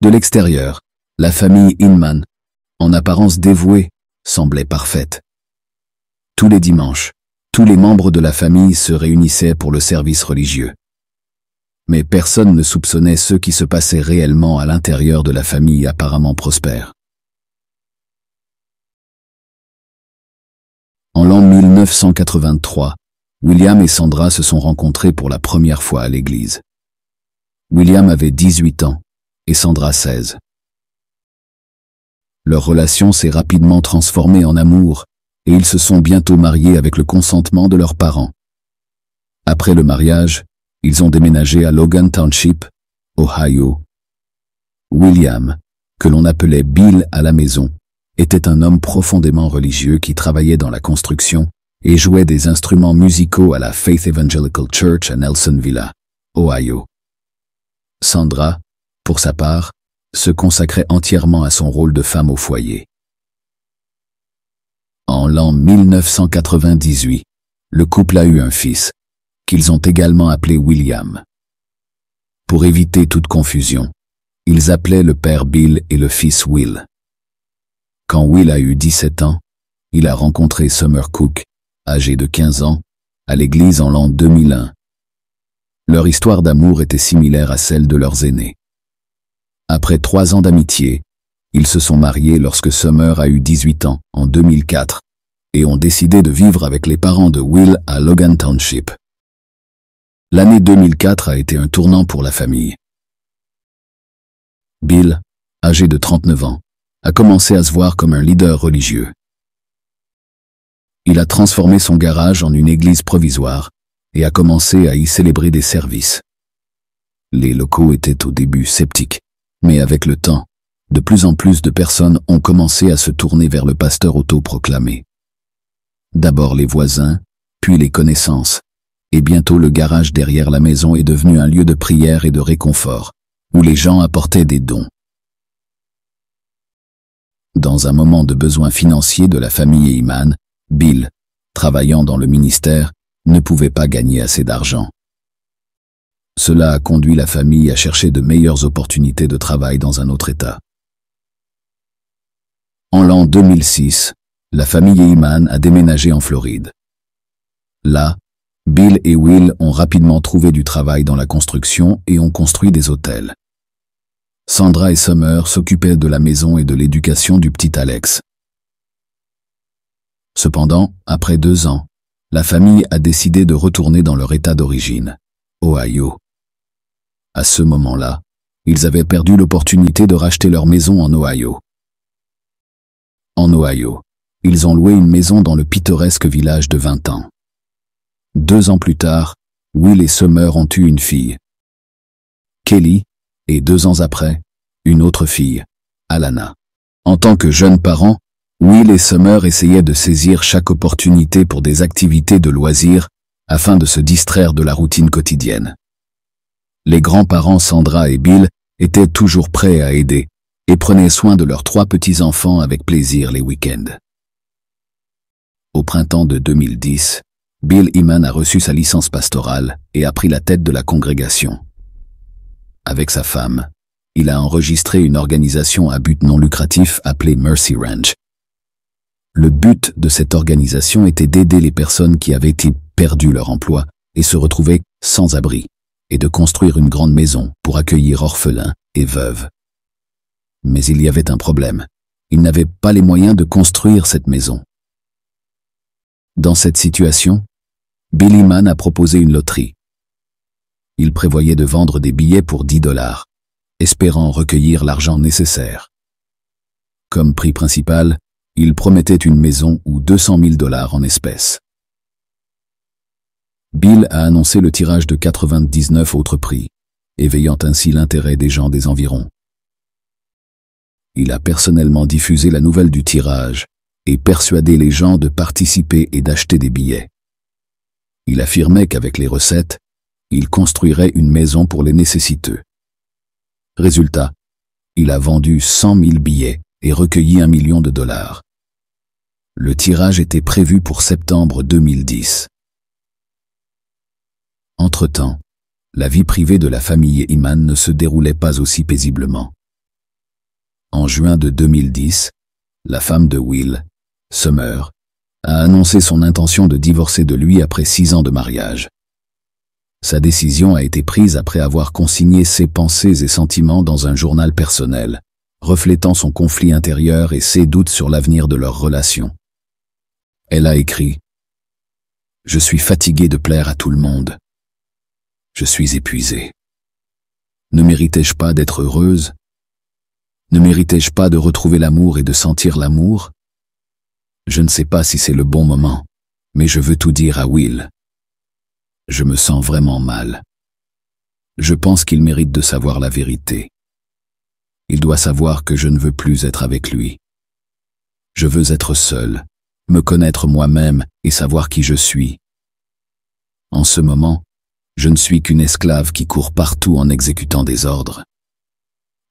De l'extérieur, la famille Inman, en apparence dévouée, semblait parfaite. Tous les dimanches, tous les membres de la famille se réunissaient pour le service religieux. Mais personne ne soupçonnait ce qui se passait réellement à l'intérieur de la famille apparemment prospère. En l'an 1983, William et Sandra se sont rencontrés pour la première fois à l'église. William avait 18 ans et Sandra 16. Leur relation s'est rapidement transformée en amour, et ils se sont bientôt mariés avec le consentement de leurs parents. Après le mariage, ils ont déménagé à Logan Township, Ohio. William, que l'on appelait Bill à la maison, était un homme profondément religieux qui travaillait dans la construction et jouait des instruments musicaux à la Faith Evangelical Church à Nelson Villa, Ohio. Sandra, pour sa part, se consacrait entièrement à son rôle de femme au foyer. En l'an 1998, le couple a eu un fils, qu'ils ont également appelé William. Pour éviter toute confusion, ils appelaient le père Bill et le fils Will. Quand Will a eu 17 ans, il a rencontré Summer Cook, âgé de 15 ans, à l'église en l'an 2001. Leur histoire d'amour était similaire à celle de leurs aînés. Après trois ans d'amitié, ils se sont mariés lorsque Summer a eu 18 ans, en 2004, et ont décidé de vivre avec les parents de Will à Logan Township. L'année 2004 a été un tournant pour la famille. Bill, âgé de 39 ans, a commencé à se voir comme un leader religieux. Il a transformé son garage en une église provisoire et a commencé à y célébrer des services. Les locaux étaient au début sceptiques, mais avec le temps, de plus en plus de personnes ont commencé à se tourner vers le pasteur autoproclamé. D'abord les voisins, puis les connaissances, et bientôt le garage derrière la maison est devenu un lieu de prière et de réconfort, où les gens apportaient des dons. Dans un moment de besoin financier de la famille Iman, Bill, travaillant dans le ministère, ne pouvait pas gagner assez d'argent. Cela a conduit la famille à chercher de meilleures opportunités de travail dans un autre État. En l'an 2006, la famille Heyman a déménagé en Floride. Là, Bill et Will ont rapidement trouvé du travail dans la construction et ont construit des hôtels. Sandra et Summer s'occupaient de la maison et de l'éducation du petit Alex. Cependant, après deux ans, la famille a décidé de retourner dans leur état d'origine, Ohio. À ce moment-là, ils avaient perdu l'opportunité de racheter leur maison en Ohio. En Ohio, ils ont loué une maison dans le pittoresque village de 20 ans. Deux ans plus tard, Will et Summer ont eu une fille. Kelly, et deux ans après, une autre fille, Alana. En tant que jeunes parents, Will et Summer essayaient de saisir chaque opportunité pour des activités de loisirs afin de se distraire de la routine quotidienne. Les grands-parents Sandra et Bill étaient toujours prêts à aider et prenaient soin de leurs trois petits-enfants avec plaisir les week-ends. Au printemps de 2010, Bill Iman a reçu sa licence pastorale et a pris la tête de la congrégation. Avec sa femme, il a enregistré une organisation à but non lucratif appelée Mercy Ranch. Le but de cette organisation était d'aider les personnes qui avaient perdu leur emploi et se retrouvaient sans abri et de construire une grande maison pour accueillir orphelins et veuves. Mais il y avait un problème. Il n'avait pas les moyens de construire cette maison. Dans cette situation, Billy Mann a proposé une loterie. Il prévoyait de vendre des billets pour 10 dollars, espérant recueillir l'argent nécessaire. Comme prix principal, il promettait une maison ou 200 000 dollars en espèces. Bill a annoncé le tirage de 99 autres prix, éveillant ainsi l'intérêt des gens des environs. Il a personnellement diffusé la nouvelle du tirage et persuadé les gens de participer et d'acheter des billets. Il affirmait qu'avec les recettes, il construirait une maison pour les nécessiteux. Résultat, il a vendu 100 000 billets et recueilli un million de dollars. Le tirage était prévu pour septembre 2010. Entre-temps, la vie privée de la famille Iman ne se déroulait pas aussi paisiblement. En juin de 2010, la femme de Will, Summer, a annoncé son intention de divorcer de lui après six ans de mariage. Sa décision a été prise après avoir consigné ses pensées et sentiments dans un journal personnel, reflétant son conflit intérieur et ses doutes sur l'avenir de leur relation. Elle a écrit ⁇ Je suis fatiguée de plaire à tout le monde. Je suis épuisée. Ne méritais-je pas d'être heureuse Ne méritais-je pas de retrouver l'amour et de sentir l'amour Je ne sais pas si c'est le bon moment, mais je veux tout dire à Will. Je me sens vraiment mal. Je pense qu'il mérite de savoir la vérité. Il doit savoir que je ne veux plus être avec lui. Je veux être seul, me connaître moi-même et savoir qui je suis. En ce moment, je ne suis qu'une esclave qui court partout en exécutant des ordres.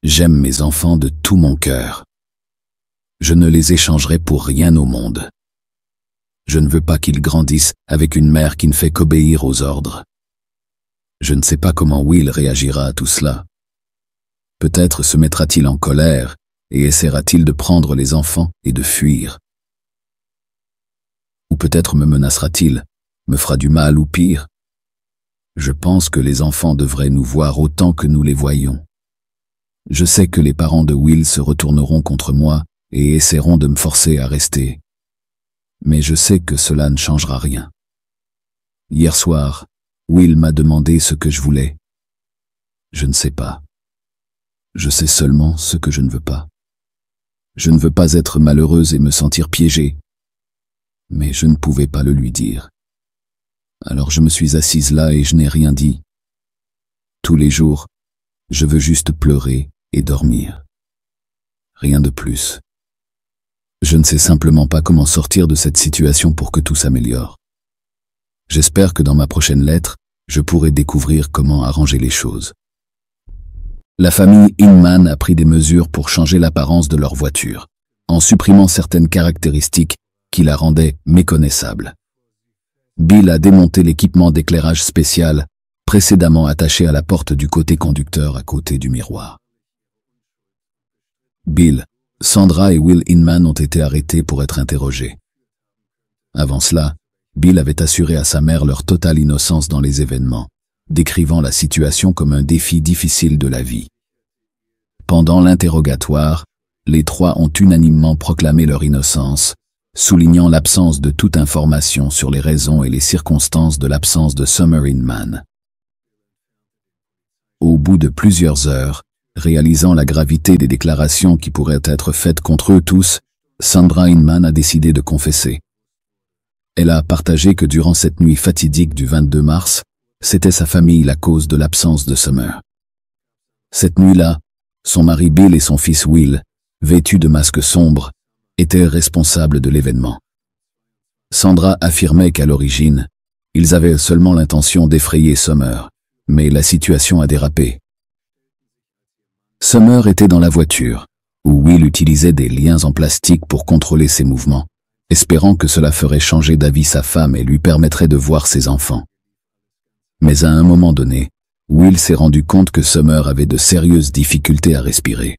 J'aime mes enfants de tout mon cœur. Je ne les échangerai pour rien au monde. Je ne veux pas qu'ils grandissent avec une mère qui ne fait qu'obéir aux ordres. Je ne sais pas comment Will réagira à tout cela. Peut-être se mettra-t-il en colère et essaiera-t-il de prendre les enfants et de fuir. Ou peut-être me menacera-t-il, me fera du mal ou pire, je pense que les enfants devraient nous voir autant que nous les voyons. Je sais que les parents de Will se retourneront contre moi et essaieront de me forcer à rester. Mais je sais que cela ne changera rien. Hier soir, Will m'a demandé ce que je voulais. Je ne sais pas. Je sais seulement ce que je ne veux pas. Je ne veux pas être malheureuse et me sentir piégée. Mais je ne pouvais pas le lui dire. Alors je me suis assise là et je n'ai rien dit. Tous les jours, je veux juste pleurer et dormir. Rien de plus. Je ne sais simplement pas comment sortir de cette situation pour que tout s'améliore. J'espère que dans ma prochaine lettre, je pourrai découvrir comment arranger les choses. La famille Inman a pris des mesures pour changer l'apparence de leur voiture, en supprimant certaines caractéristiques qui la rendaient méconnaissable. Bill a démonté l'équipement d'éclairage spécial précédemment attaché à la porte du côté conducteur à côté du miroir. Bill, Sandra et Will Inman ont été arrêtés pour être interrogés. Avant cela, Bill avait assuré à sa mère leur totale innocence dans les événements, décrivant la situation comme un défi difficile de la vie. Pendant l'interrogatoire, les trois ont unanimement proclamé leur innocence, soulignant l'absence de toute information sur les raisons et les circonstances de l'absence de Summer Inman. Au bout de plusieurs heures, réalisant la gravité des déclarations qui pourraient être faites contre eux tous, Sandra Inman a décidé de confesser. Elle a partagé que durant cette nuit fatidique du 22 mars, c'était sa famille la cause de l'absence de Summer. Cette nuit-là, son mari Bill et son fils Will, vêtus de masques sombres, était responsable de l'événement. Sandra affirmait qu'à l'origine, ils avaient seulement l'intention d'effrayer Summer, mais la situation a dérapé. Summer était dans la voiture, où Will utilisait des liens en plastique pour contrôler ses mouvements, espérant que cela ferait changer d'avis sa femme et lui permettrait de voir ses enfants. Mais à un moment donné, Will s'est rendu compte que Summer avait de sérieuses difficultés à respirer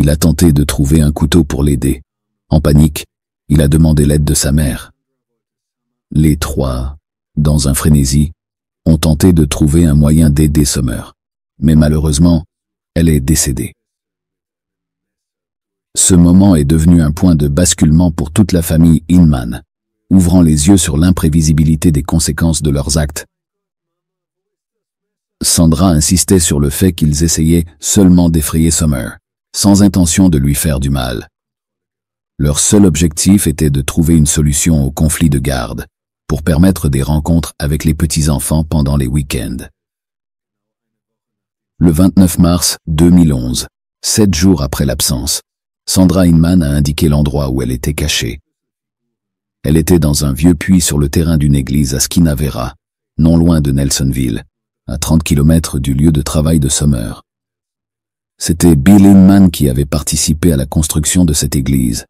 il a tenté de trouver un couteau pour l'aider. En panique, il a demandé l'aide de sa mère. Les trois, dans un frénésie, ont tenté de trouver un moyen d'aider Summer, Mais malheureusement, elle est décédée. Ce moment est devenu un point de basculement pour toute la famille Inman, ouvrant les yeux sur l'imprévisibilité des conséquences de leurs actes. Sandra insistait sur le fait qu'ils essayaient seulement d'effrayer Summer sans intention de lui faire du mal. Leur seul objectif était de trouver une solution au conflit de garde, pour permettre des rencontres avec les petits-enfants pendant les week-ends. Le 29 mars 2011, sept jours après l'absence, Sandra Inman a indiqué l'endroit où elle était cachée. Elle était dans un vieux puits sur le terrain d'une église à Skinavera, non loin de Nelsonville, à 30 km du lieu de travail de Sommer. C'était Bill Inman qui avait participé à la construction de cette église.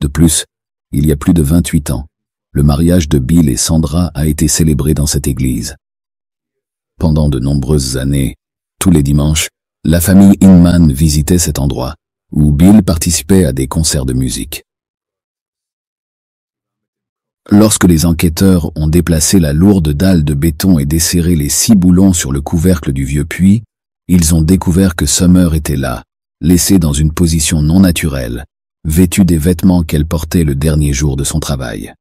De plus, il y a plus de 28 ans, le mariage de Bill et Sandra a été célébré dans cette église. Pendant de nombreuses années, tous les dimanches, la famille Inman visitait cet endroit, où Bill participait à des concerts de musique. Lorsque les enquêteurs ont déplacé la lourde dalle de béton et desserré les six boulons sur le couvercle du vieux puits, ils ont découvert que Summer était là, laissée dans une position non naturelle, vêtue des vêtements qu'elle portait le dernier jour de son travail.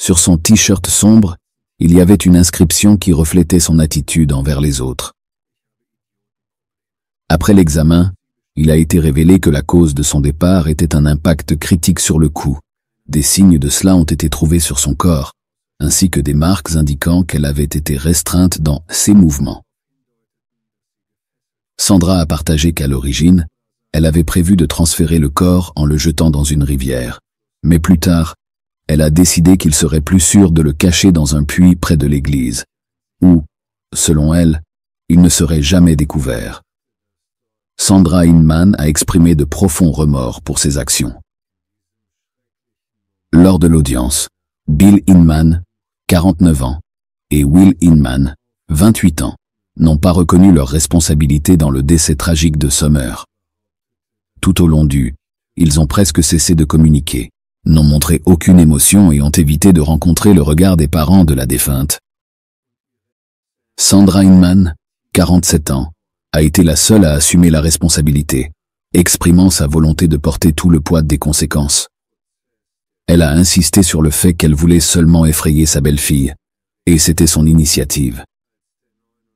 Sur son t-shirt sombre, il y avait une inscription qui reflétait son attitude envers les autres. Après l'examen, il a été révélé que la cause de son départ était un impact critique sur le cou. Des signes de cela ont été trouvés sur son corps, ainsi que des marques indiquant qu'elle avait été restreinte dans ses mouvements. Sandra a partagé qu'à l'origine, elle avait prévu de transférer le corps en le jetant dans une rivière. Mais plus tard, elle a décidé qu'il serait plus sûr de le cacher dans un puits près de l'église, où, selon elle, il ne serait jamais découvert. Sandra Inman a exprimé de profonds remords pour ses actions. Lors de l'audience, Bill Inman, 49 ans, et Will Inman, 28 ans, n'ont pas reconnu leur responsabilité dans le décès tragique de Sommer. Tout au long du, ils ont presque cessé de communiquer, n'ont montré aucune émotion et ont évité de rencontrer le regard des parents de la défunte. Sandra Inman, 47 ans, a été la seule à assumer la responsabilité, exprimant sa volonté de porter tout le poids des conséquences. Elle a insisté sur le fait qu'elle voulait seulement effrayer sa belle-fille, et c'était son initiative.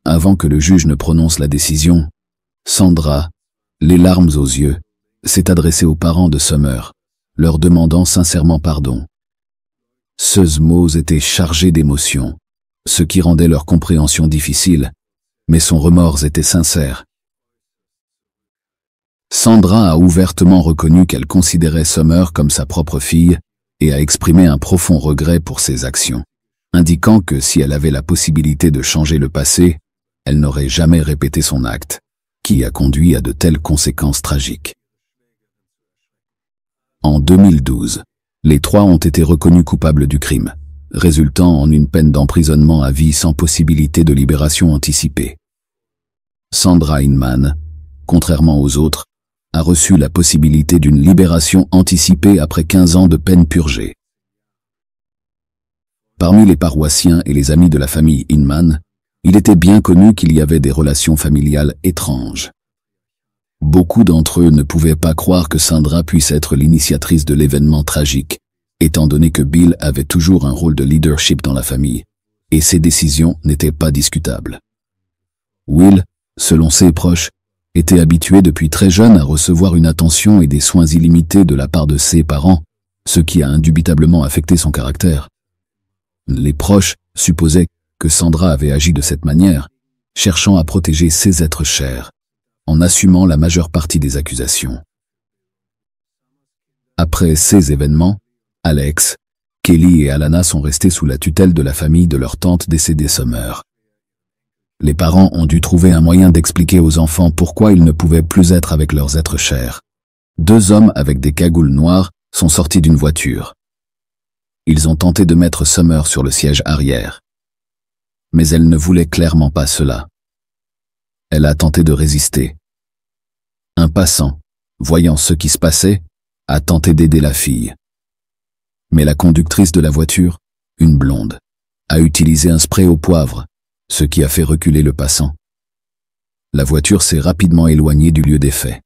Avant que le juge ne prononce la décision, Sandra, les larmes aux yeux, s'est adressée aux parents de Summer, leur demandant sincèrement pardon. Ces mots étaient chargés d'émotion, ce qui rendait leur compréhension difficile, mais son remords était sincère. Sandra a ouvertement reconnu qu'elle considérait Summer comme sa propre fille et a exprimé un profond regret pour ses actions, indiquant que si elle avait la possibilité de changer le passé, elle n'aurait jamais répété son acte, qui a conduit à de telles conséquences tragiques. En 2012, les trois ont été reconnus coupables du crime, résultant en une peine d'emprisonnement à vie sans possibilité de libération anticipée. Sandra Inman, contrairement aux autres, a reçu la possibilité d'une libération anticipée après 15 ans de peine purgée. Parmi les paroissiens et les amis de la famille Inman, il était bien connu qu'il y avait des relations familiales étranges. Beaucoup d'entre eux ne pouvaient pas croire que Sandra puisse être l'initiatrice de l'événement tragique, étant donné que Bill avait toujours un rôle de leadership dans la famille, et ses décisions n'étaient pas discutables. Will, selon ses proches, était habitué depuis très jeune à recevoir une attention et des soins illimités de la part de ses parents, ce qui a indubitablement affecté son caractère. Les proches supposaient que Sandra avait agi de cette manière, cherchant à protéger ses êtres chers, en assumant la majeure partie des accusations. Après ces événements, Alex, Kelly et Alana sont restés sous la tutelle de la famille de leur tante décédée Summer. Les parents ont dû trouver un moyen d'expliquer aux enfants pourquoi ils ne pouvaient plus être avec leurs êtres chers. Deux hommes avec des cagoules noires sont sortis d'une voiture. Ils ont tenté de mettre Summer sur le siège arrière mais elle ne voulait clairement pas cela. Elle a tenté de résister. Un passant, voyant ce qui se passait, a tenté d'aider la fille. Mais la conductrice de la voiture, une blonde, a utilisé un spray au poivre, ce qui a fait reculer le passant. La voiture s'est rapidement éloignée du lieu des faits.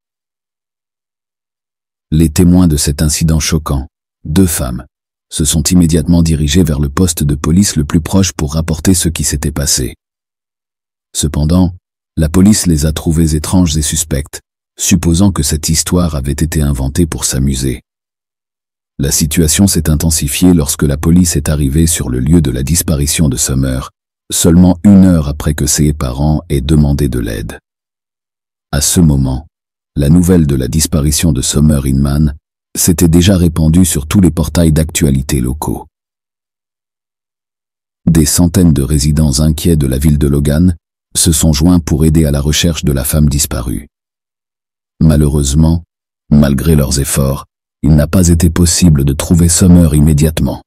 Les témoins de cet incident choquant, deux femmes, se sont immédiatement dirigés vers le poste de police le plus proche pour rapporter ce qui s'était passé. Cependant, la police les a trouvés étranges et suspectes, supposant que cette histoire avait été inventée pour s'amuser. La situation s'est intensifiée lorsque la police est arrivée sur le lieu de la disparition de Summer, seulement une heure après que ses parents aient demandé de l'aide. À ce moment, la nouvelle de la disparition de Summer Inman s'était déjà répandu sur tous les portails d'actualités locaux. Des centaines de résidents inquiets de la ville de Logan se sont joints pour aider à la recherche de la femme disparue. Malheureusement, malgré leurs efforts, il n'a pas été possible de trouver Summer immédiatement.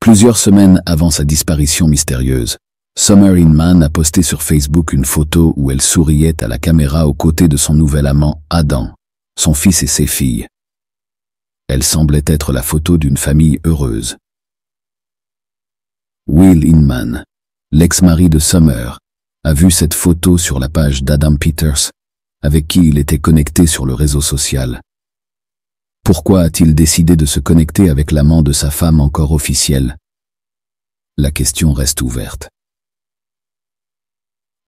Plusieurs semaines avant sa disparition mystérieuse, Summer Inman a posté sur Facebook une photo où elle souriait à la caméra aux côtés de son nouvel amant, Adam, son fils et ses filles. Elle semblait être la photo d'une famille heureuse. Will Inman, l'ex-mari de Summer, a vu cette photo sur la page d'Adam Peters, avec qui il était connecté sur le réseau social. Pourquoi a-t-il décidé de se connecter avec l'amant de sa femme encore officielle La question reste ouverte.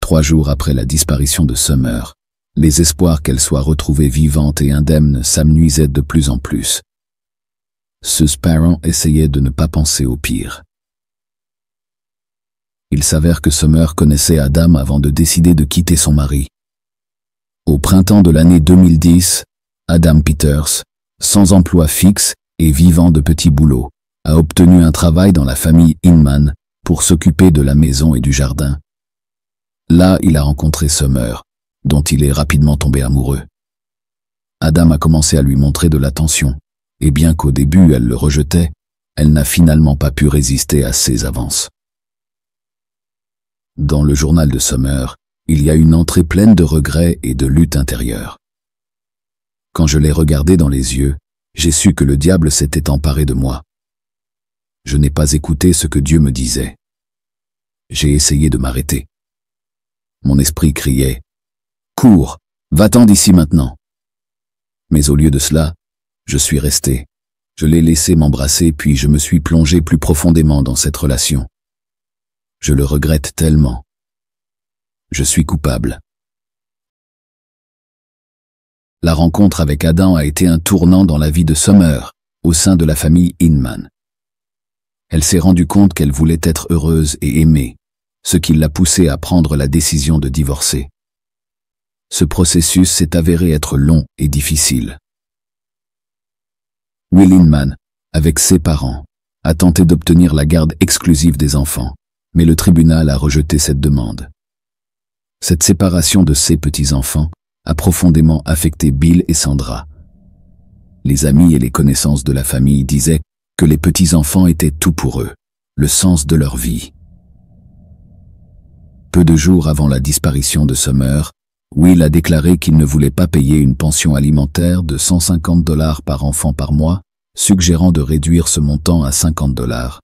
Trois jours après la disparition de Summer, les espoirs qu'elle soit retrouvée vivante et indemne s'amenuisaient de plus en plus. Ce Parent essayait de ne pas penser au pire. Il s'avère que Summer connaissait Adam avant de décider de quitter son mari. Au printemps de l'année 2010, Adam Peters, sans emploi fixe et vivant de petits boulots, a obtenu un travail dans la famille Inman pour s'occuper de la maison et du jardin. Là, il a rencontré Summer, dont il est rapidement tombé amoureux. Adam a commencé à lui montrer de l'attention, et bien qu'au début elle le rejetait, elle n'a finalement pas pu résister à ses avances. Dans le journal de Sommer, il y a une entrée pleine de regrets et de lutte intérieure. Quand je l'ai regardé dans les yeux, j'ai su que le diable s'était emparé de moi. Je n'ai pas écouté ce que Dieu me disait. J'ai essayé de m'arrêter. Mon esprit criait, Cours, va-t'en d'ici maintenant. Mais au lieu de cela, je suis resté. Je l'ai laissé m'embrasser puis je me suis plongé plus profondément dans cette relation. Je le regrette tellement. Je suis coupable. La rencontre avec Adam a été un tournant dans la vie de Sommer, au sein de la famille Inman. Elle s'est rendue compte qu'elle voulait être heureuse et aimée, ce qui l'a poussée à prendre la décision de divorcer ce processus s'est avéré être long et difficile. Will avec ses parents, a tenté d'obtenir la garde exclusive des enfants, mais le tribunal a rejeté cette demande. Cette séparation de ses petits-enfants a profondément affecté Bill et Sandra. Les amis et les connaissances de la famille disaient que les petits-enfants étaient tout pour eux, le sens de leur vie. Peu de jours avant la disparition de Summer, Will a déclaré qu'il ne voulait pas payer une pension alimentaire de 150 dollars par enfant par mois, suggérant de réduire ce montant à 50 dollars.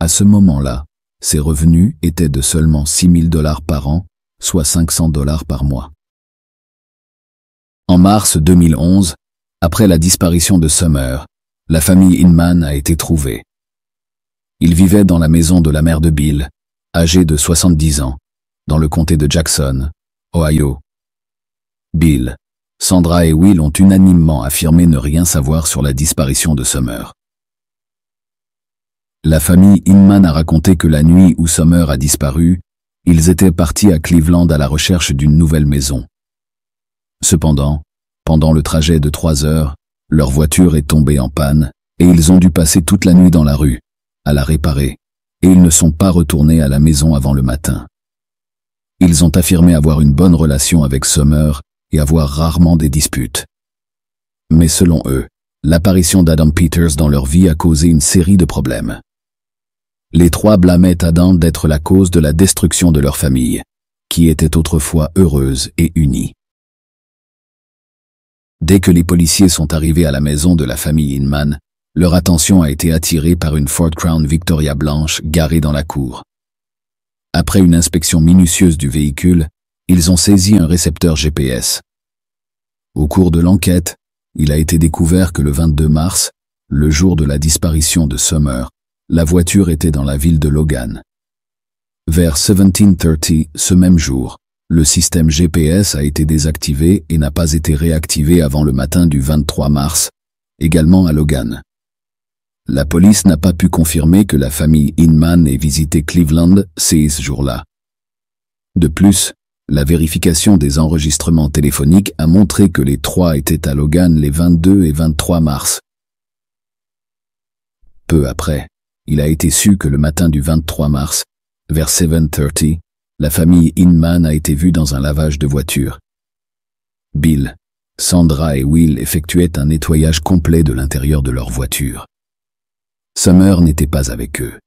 À ce moment-là, ses revenus étaient de seulement 6 000 dollars par an, soit 500 dollars par mois. En mars 2011, après la disparition de Summer, la famille Inman a été trouvée. Ils vivaient dans la maison de la mère de Bill, âgée de 70 ans, dans le comté de Jackson, Ohio. Bill, Sandra et Will ont unanimement affirmé ne rien savoir sur la disparition de Summer. La famille Inman a raconté que la nuit où Summer a disparu, ils étaient partis à Cleveland à la recherche d'une nouvelle maison. Cependant, pendant le trajet de trois heures, leur voiture est tombée en panne, et ils ont dû passer toute la nuit dans la rue, à la réparer, et ils ne sont pas retournés à la maison avant le matin. Ils ont affirmé avoir une bonne relation avec Summer et avoir rarement des disputes. Mais selon eux, l'apparition d'Adam Peters dans leur vie a causé une série de problèmes. Les trois blâmaient Adam d'être la cause de la destruction de leur famille, qui était autrefois heureuse et unie. Dès que les policiers sont arrivés à la maison de la famille Inman, leur attention a été attirée par une Ford Crown Victoria blanche garée dans la cour. Après une inspection minutieuse du véhicule, ils ont saisi un récepteur GPS. Au cours de l'enquête, il a été découvert que le 22 mars, le jour de la disparition de Summer, la voiture était dans la ville de Logan. Vers 1730, ce même jour, le système GPS a été désactivé et n'a pas été réactivé avant le matin du 23 mars, également à Logan. La police n'a pas pu confirmer que la famille Inman ait visité Cleveland ces jours-là. De plus, la vérification des enregistrements téléphoniques a montré que les trois étaient à Logan les 22 et 23 mars. Peu après, il a été su que le matin du 23 mars, vers 7.30, la famille Inman a été vue dans un lavage de voiture. Bill, Sandra et Will effectuaient un nettoyage complet de l'intérieur de leur voiture. Summer n'était pas avec eux.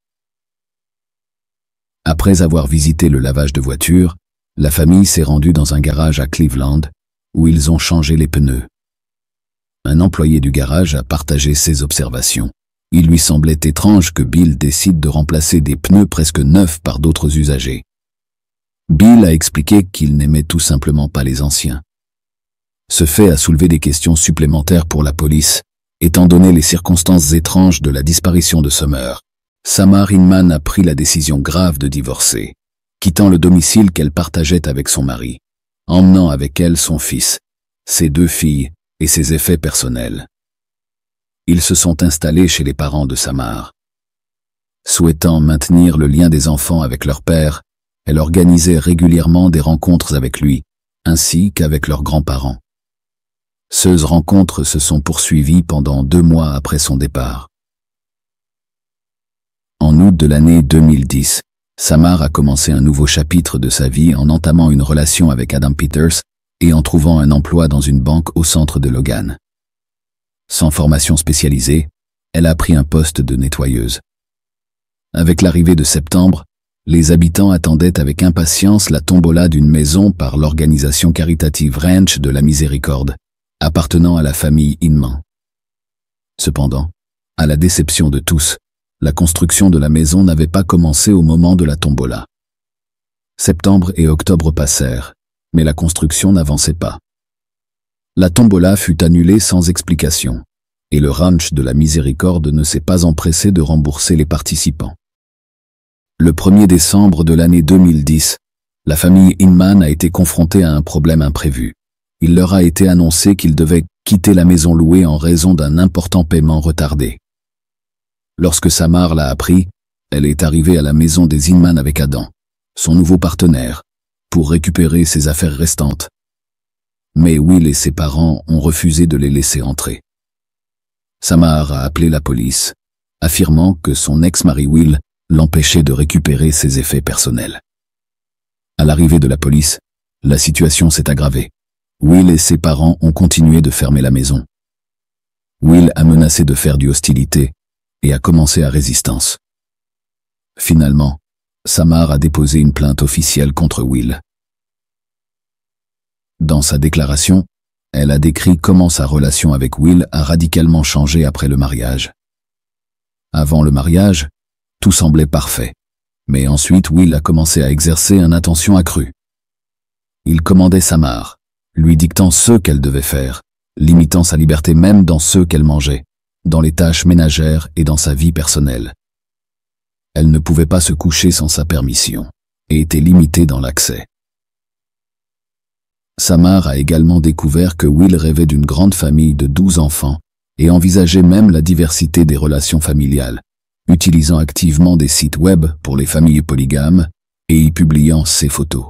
Après avoir visité le lavage de voitures, la famille s'est rendue dans un garage à Cleveland, où ils ont changé les pneus. Un employé du garage a partagé ses observations. Il lui semblait étrange que Bill décide de remplacer des pneus presque neufs par d'autres usagers. Bill a expliqué qu'il n'aimait tout simplement pas les anciens. Ce fait a soulevé des questions supplémentaires pour la police, Étant donné les circonstances étranges de la disparition de Summer, Samar Inman a pris la décision grave de divorcer, quittant le domicile qu'elle partageait avec son mari, emmenant avec elle son fils, ses deux filles et ses effets personnels. Ils se sont installés chez les parents de Samar. Souhaitant maintenir le lien des enfants avec leur père, elle organisait régulièrement des rencontres avec lui, ainsi qu'avec leurs grands-parents. Ces rencontres se sont poursuivies pendant deux mois après son départ. En août de l'année 2010, Samar a commencé un nouveau chapitre de sa vie en entamant une relation avec Adam Peters et en trouvant un emploi dans une banque au centre de Logan. Sans formation spécialisée, elle a pris un poste de nettoyeuse. Avec l'arrivée de septembre, les habitants attendaient avec impatience la tombola d'une maison par l'organisation caritative Ranch de la Miséricorde appartenant à la famille Inman. Cependant, à la déception de tous, la construction de la maison n'avait pas commencé au moment de la tombola. Septembre et octobre passèrent, mais la construction n'avançait pas. La tombola fut annulée sans explication, et le ranch de la miséricorde ne s'est pas empressé de rembourser les participants. Le 1er décembre de l'année 2010, la famille Inman a été confrontée à un problème imprévu il leur a été annoncé qu'ils devaient quitter la maison louée en raison d'un important paiement retardé. Lorsque Samar l'a appris, elle est arrivée à la maison des Inman avec Adam, son nouveau partenaire, pour récupérer ses affaires restantes. Mais Will et ses parents ont refusé de les laisser entrer. Samar a appelé la police, affirmant que son ex-mari Will l'empêchait de récupérer ses effets personnels. À l'arrivée de la police, la situation s'est aggravée. Will et ses parents ont continué de fermer la maison. Will a menacé de faire du hostilité et a commencé à résistance. Finalement, Samar a déposé une plainte officielle contre Will. Dans sa déclaration, elle a décrit comment sa relation avec Will a radicalement changé après le mariage. Avant le mariage, tout semblait parfait. Mais ensuite Will a commencé à exercer un attention accrue. Il commandait Samar, lui dictant ce qu'elle devait faire, limitant sa liberté même dans ce qu'elle mangeait, dans les tâches ménagères et dans sa vie personnelle. Elle ne pouvait pas se coucher sans sa permission, et était limitée dans l'accès. Samar a également découvert que Will rêvait d'une grande famille de douze enfants, et envisageait même la diversité des relations familiales, utilisant activement des sites web pour les familles polygames, et y publiant ses photos.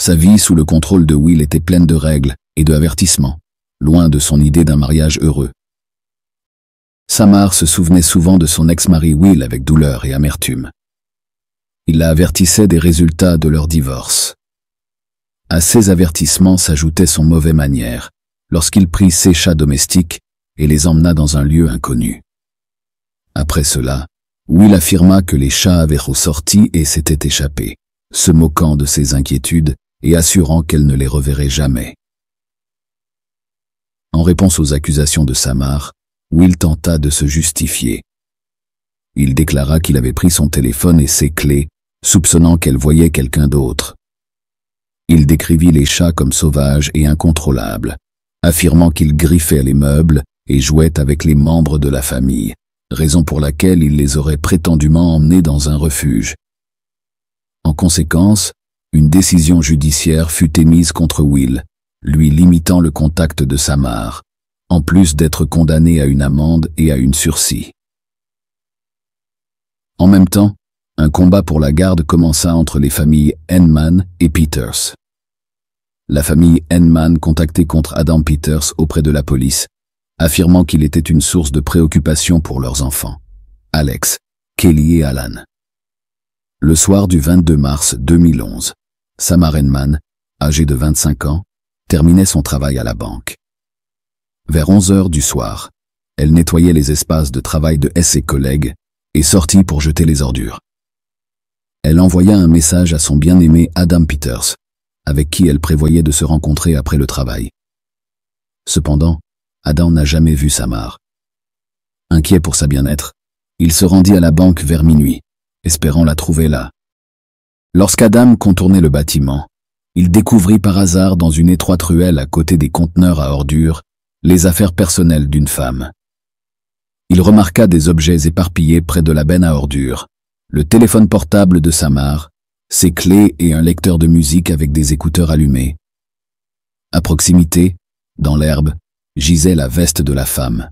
Sa vie sous le contrôle de Will était pleine de règles et de avertissements, loin de son idée d'un mariage heureux. Samar se souvenait souvent de son ex-mari Will avec douleur et amertume. Il la avertissait des résultats de leur divorce. À ces avertissements s'ajoutait son mauvais manière, lorsqu'il prit ses chats domestiques et les emmena dans un lieu inconnu. Après cela, Will affirma que les chats avaient ressorti et s'étaient échappés, se moquant de ses inquiétudes et assurant qu'elle ne les reverrait jamais. En réponse aux accusations de Samar, Will tenta de se justifier. Il déclara qu'il avait pris son téléphone et ses clés, soupçonnant qu'elle voyait quelqu'un d'autre. Il décrivit les chats comme sauvages et incontrôlables, affirmant qu'ils griffaient les meubles et jouaient avec les membres de la famille, raison pour laquelle il les aurait prétendument emmenés dans un refuge. En conséquence, une décision judiciaire fut émise contre Will, lui limitant le contact de sa mère, en plus d'être condamné à une amende et à une sursis. En même temps, un combat pour la garde commença entre les familles Henman et Peters. La famille Henman contactait contre Adam Peters auprès de la police, affirmant qu'il était une source de préoccupation pour leurs enfants, Alex, Kelly et Alan. Le soir du 22 mars 2011, Samar Enman, âgé de 25 ans, terminait son travail à la banque. Vers 11 heures du soir, elle nettoyait les espaces de travail de ses collègues et sortit pour jeter les ordures. Elle envoya un message à son bien-aimé Adam Peters, avec qui elle prévoyait de se rencontrer après le travail. Cependant, Adam n'a jamais vu Samar. Inquiet pour sa bien-être, il se rendit à la banque vers minuit, espérant la trouver là, Lorsqu'Adam contournait le bâtiment, il découvrit par hasard dans une étroite ruelle à côté des conteneurs à ordures les affaires personnelles d'une femme. Il remarqua des objets éparpillés près de la benne à ordures, le téléphone portable de Samar, ses clés et un lecteur de musique avec des écouteurs allumés. À proximité, dans l'herbe, gisait la veste de la femme.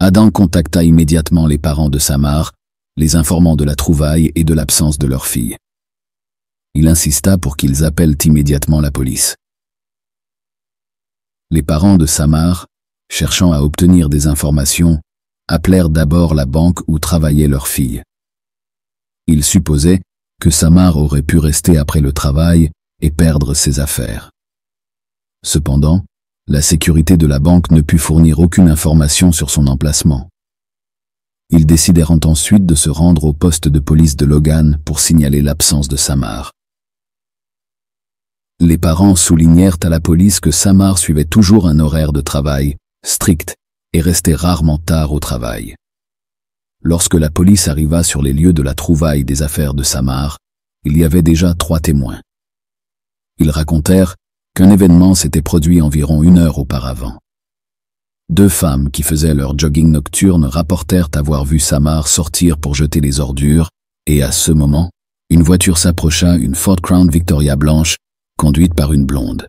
Adam contacta immédiatement les parents de Samar, les informant de la trouvaille et de l'absence de leur fille il insista pour qu'ils appellent immédiatement la police. Les parents de Samar, cherchant à obtenir des informations, appelèrent d'abord la banque où travaillait leur fille. Ils supposaient que Samar aurait pu rester après le travail et perdre ses affaires. Cependant, la sécurité de la banque ne put fournir aucune information sur son emplacement. Ils décidèrent ensuite de se rendre au poste de police de Logan pour signaler l'absence de Samar. Les parents soulignèrent à la police que Samar suivait toujours un horaire de travail, strict, et restait rarement tard au travail. Lorsque la police arriva sur les lieux de la trouvaille des affaires de Samar, il y avait déjà trois témoins. Ils racontèrent qu'un événement s'était produit environ une heure auparavant. Deux femmes qui faisaient leur jogging nocturne rapportèrent avoir vu Samar sortir pour jeter les ordures, et à ce moment, une voiture s'approcha, une Ford Crown Victoria blanche, conduite par une blonde.